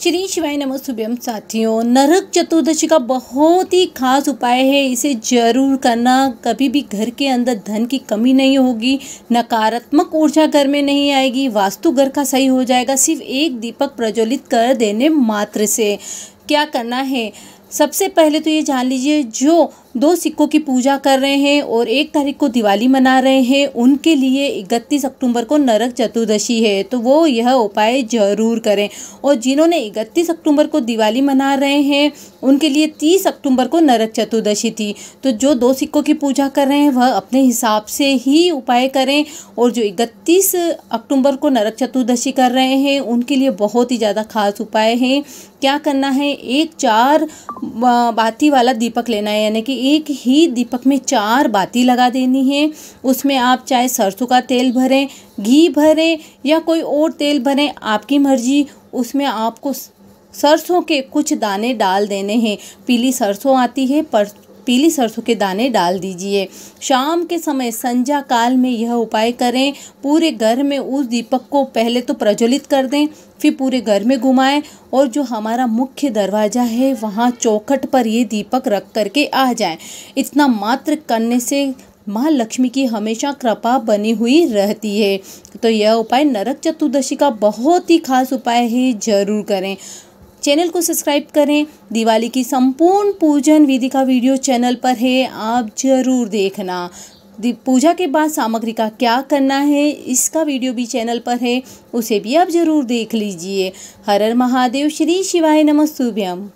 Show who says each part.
Speaker 1: श्री शिवाय नमो सुभ्यम साथियों नरक चतुर्दशी का बहुत ही खास उपाय है इसे जरूर करना कभी भी घर के अंदर धन की कमी नहीं होगी नकारात्मक ऊर्जा घर में नहीं आएगी वास्तु घर का सही हो जाएगा सिर्फ एक दीपक प्रज्वलित कर देने मात्र से क्या करना है सबसे पहले तो ये जान लीजिए जो दो सिक्कों की पूजा कर रहे हैं और एक तारीख को दिवाली मना रहे हैं उनके लिए इकतीस अक्टूबर को नरक चतुर्दशी है तो वो यह उपाय ज़रूर करें और जिन्होंने इकतीस अक्टूबर को दिवाली मना रहे हैं उनके लिए तीस अक्टूबर को नरक चतुर्दशी थी तो जो दो सिक्कों की पूजा कर रहे हैं वह अपने हिसाब से ही उपाय करें और जो इकतीस अक्टूबर को नरक चतुर्दशी कर रहे हैं उनके लिए बहुत ही ज़्यादा खास उपाय हैं क्या करना है एक चार बाती वाला दीपक लेना है यानी कि एक ही दीपक में चार बाती लगा देनी है उसमें आप चाहे सरसों का तेल भरें घी भरें या कोई और तेल भरें आपकी मर्जी उसमें आपको सरसों के कुछ दाने डाल देने हैं पीली सरसों आती है पर पीली सरसों के दाने डाल दीजिए शाम के समय संजा काल में यह उपाय करें पूरे घर में उस दीपक को पहले तो प्रज्वलित कर दें फिर पूरे घर में घुमाएं और जो हमारा मुख्य दरवाज़ा है वहाँ चौखट पर ये दीपक रख करके आ जाए इतना मात्र करने से माँ लक्ष्मी की हमेशा कृपा बनी हुई रहती है तो यह उपाय नरक चतुर्दशी का बहुत ही खास उपाय है ज़रूर करें चैनल को सब्सक्राइब करें दिवाली की संपूर्ण पूजन विधि का वीडियो चैनल पर है आप ज़रूर देखना पूजा के बाद सामग्री का क्या करना है इसका वीडियो भी चैनल पर है उसे भी आप ज़रूर देख लीजिए हर हर महादेव श्री शिवाय नमस्तुभ्यम